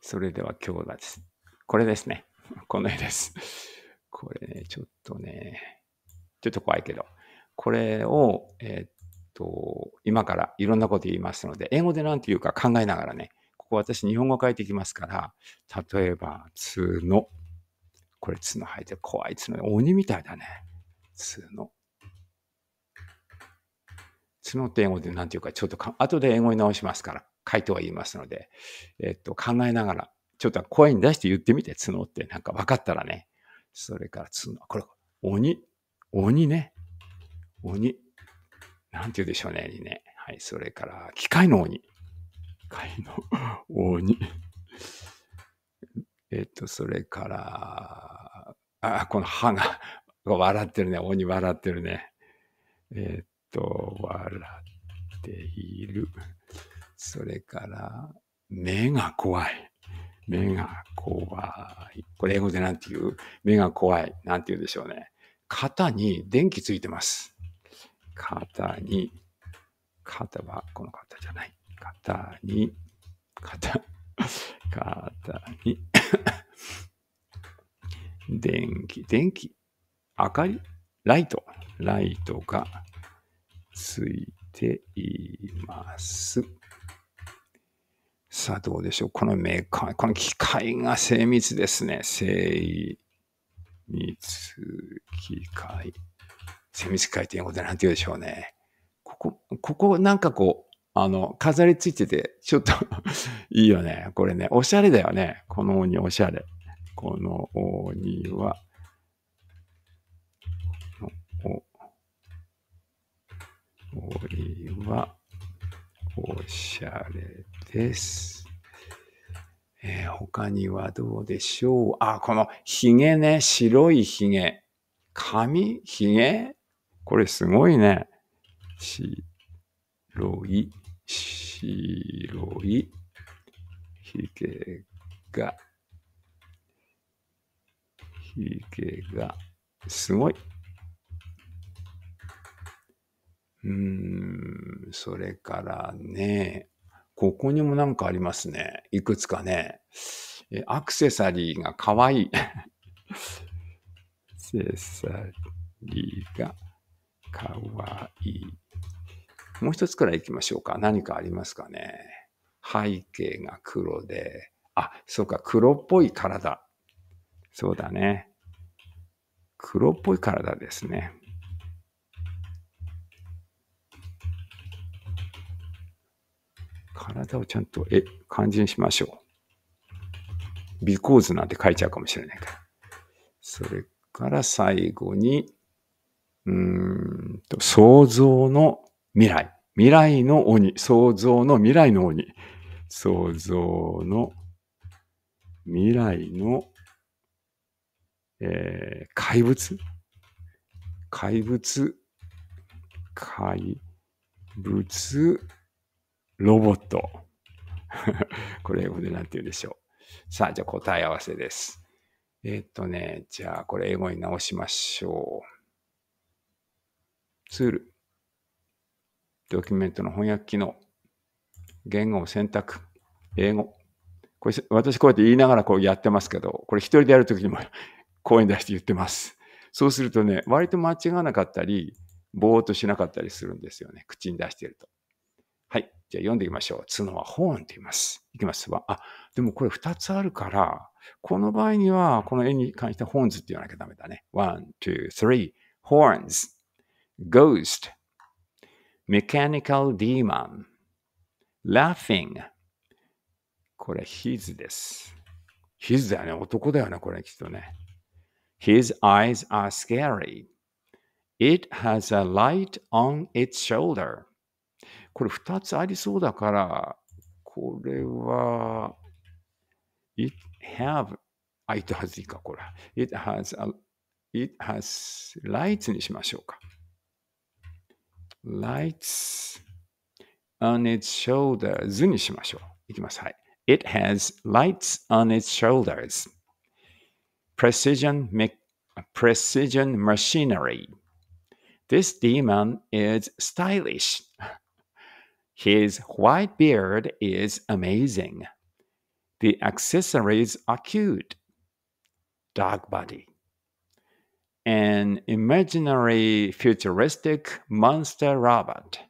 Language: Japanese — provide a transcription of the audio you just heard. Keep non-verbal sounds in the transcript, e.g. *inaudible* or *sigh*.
それでは今日はです。これですね。この絵です。これね、ちょっとね、ちょっと怖いけど、これを、えー、っと、今からいろんなこと言いますので、英語で何て言うか考えながらね、ここ私日本語書いていきますから、例えば、角。これ角生えてる。怖い角。鬼みたいだね。角。その点をで何て言うか、ちょっとか、後で英語に直しますから、回答は言いますので、えっと、考えながら、ちょっと声に出して言ってみて、角ってなんか分かったらね。それから角、これ、鬼、鬼ね。鬼。なんて言うでしょうね、にね。はい、それから、機械の鬼。機械の鬼。えっと、それから、あ、この歯が、笑ってるね。鬼笑ってるね。えっと笑っている。それから、目が怖い。目が怖い。これ英語で何て言う目が怖い。何て言うんでしょうね。肩に電気ついてます。肩に、肩はこの肩じゃない。肩に、肩、肩に電気、電気、明かり、ライト、ライトがついています。さあ、どうでしょう。このメーカー、この機械が精密ですね。精密機械。精密機械っていうことな何て言うでしょうね。ここ、ここなんかこう、あの、飾りついてて、ちょっと *laughs* いいよね。これね、おしゃれだよね。この鬼おしゃれ。この鬼はこれは、おしゃれです。えー、他にはどうでしょうあ、このひげね、白いひげ。髪ひげこれすごいね。白い、白い、ひげが、ひげが、すごい。うーん、それからね、ここにもなんかありますね。いくつかね。えアクセサリーが可愛い。*laughs* アクセサリーが可愛い。もう一つくらい行きましょうか。何かありますかね。背景が黒で。あ、そうか。黒っぽい体。そうだね。黒っぽい体ですね。体をちゃんと、え、感じにしましょう。ビコーズなんて書いちゃうかもしれないから。それから最後に、うんと、想像の未来。未来の鬼。想像の未来の鬼。想像の未来の、えー、怪物怪物怪物ロボット。*laughs* これ英語で何て言うでしょう。さあ、じゃあ答え合わせです。えー、っとね、じゃあこれ英語に直しましょう。ツール。ドキュメントの翻訳機能。言語を選択。英語。これ私こうやって言いながらこうやってますけど、これ一人でやるときにも *laughs* 声に出して言ってます。そうするとね、割と間違わなかったり、ぼーっとしなかったりするんですよね。口に出してると。じゃあ読んでいきましょう。角はホーンって言います。いきますわ。あ、でもこれ2つあるから、この場合には、この絵に関してホーンズって言わなきゃダメだね。one, two, three, horns, ghost, mechanical demon, laughing. これ his です。his だよね。男だよね。これきっとね。his eyes are scary. It has a light on its shoulder. これ2つありそうだから、これは、it have, it has いいか、これ。it has, a, it has lights にしましょうか。lights on its shoulders にしましょう。いきます。はい。It has lights on its shoulders. Precision, me- precision machinery. This demon is stylish. His white beard is amazing. The accessories are cute. Dog body. An imaginary futuristic monster robot.